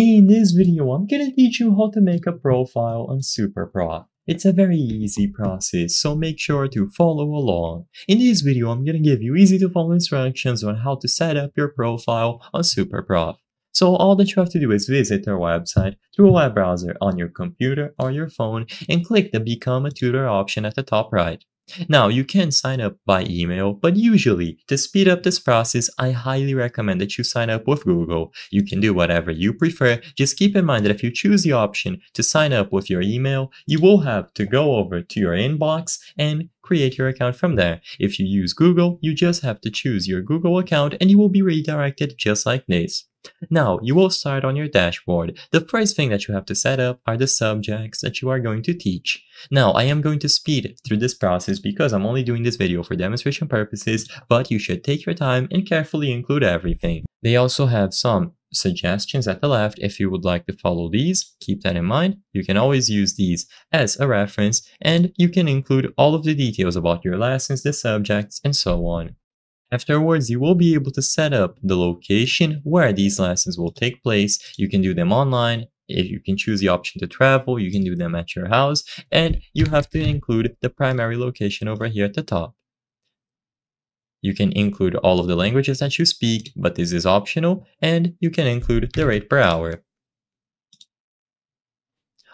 In this video, I'm gonna teach you how to make a profile on SuperPro. It's a very easy process, so make sure to follow along. In this video, I'm gonna give you easy to follow instructions on how to set up your profile on SuperProf. So all that you have to do is visit their website through a web browser on your computer or your phone and click the Become a Tutor option at the top right. Now, you can sign up by email, but usually to speed up this process, I highly recommend that you sign up with Google. You can do whatever you prefer. Just keep in mind that if you choose the option to sign up with your email, you will have to go over to your inbox and create your account from there. If you use Google, you just have to choose your Google account and you will be redirected just like this. Now, you will start on your dashboard. The first thing that you have to set up are the subjects that you are going to teach. Now, I am going to speed through this process because I'm only doing this video for demonstration purposes, but you should take your time and carefully include everything. They also have some suggestions at the left if you would like to follow these. Keep that in mind. You can always use these as a reference and you can include all of the details about your lessons, the subjects, and so on. Afterwards, you will be able to set up the location where these lessons will take place. You can do them online. If you can choose the option to travel, you can do them at your house. And you have to include the primary location over here at the top. You can include all of the languages that you speak, but this is optional. And you can include the rate per hour.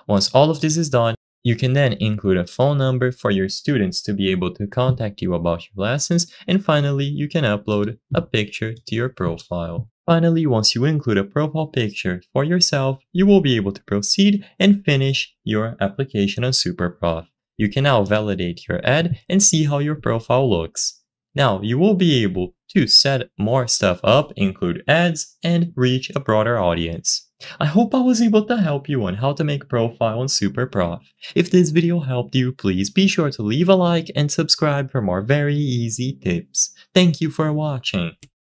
Once all of this is done, you can then include a phone number for your students to be able to contact you about your lessons, and finally, you can upload a picture to your profile. Finally, once you include a profile picture for yourself, you will be able to proceed and finish your application on SuperProf. You can now validate your ad and see how your profile looks. Now, you will be able to set more stuff up, include ads, and reach a broader audience. I hope I was able to help you on how to make profile on SuperProf. If this video helped you, please be sure to leave a like and subscribe for more very easy tips. Thank you for watching.